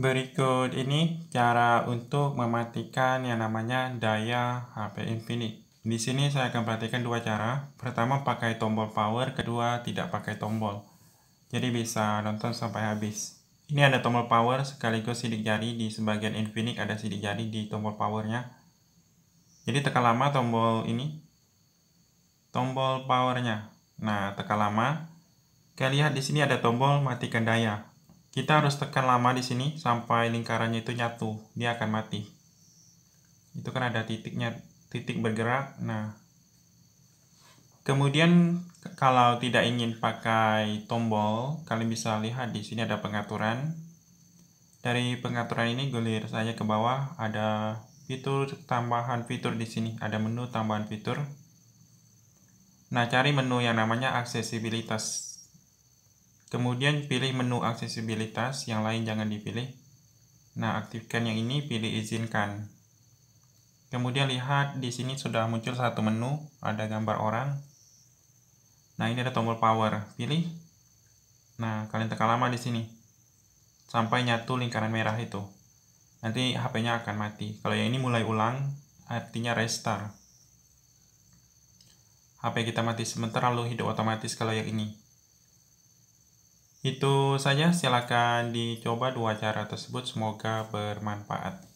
Berikut ini cara untuk mematikan yang namanya daya HP Infinix. Di sini saya akan perhatikan dua cara. Pertama pakai tombol power, kedua tidak pakai tombol. Jadi bisa nonton sampai habis. Ini ada tombol power sekaligus sidik jari di sebagian Infinix ada sidik jari di tombol powernya. Jadi tekan lama tombol ini. Tombol powernya. Nah, tekan lama. Kalian lihat di sini ada tombol matikan daya. Kita harus tekan lama di sini sampai lingkarannya itu nyatu, dia akan mati. Itu kan ada titiknya, titik bergerak. Nah, kemudian kalau tidak ingin pakai tombol, kalian bisa lihat di sini ada pengaturan. Dari pengaturan ini gulir saya ke bawah, ada fitur tambahan fitur di sini, ada menu tambahan fitur. Nah, cari menu yang namanya aksesibilitas. Kemudian pilih menu aksesibilitas, yang lain jangan dipilih. Nah, aktifkan yang ini, pilih izinkan. Kemudian lihat di sini sudah muncul satu menu, ada gambar orang. Nah, ini ada tombol power, pilih. Nah, kalian tekan lama di sini. Sampai nyatu lingkaran merah itu. Nanti HP-nya akan mati. Kalau yang ini mulai ulang, artinya restart. HP kita mati sementara lalu hidup otomatis kalau yang ini. Itu saja, silakan dicoba dua cara tersebut. Semoga bermanfaat.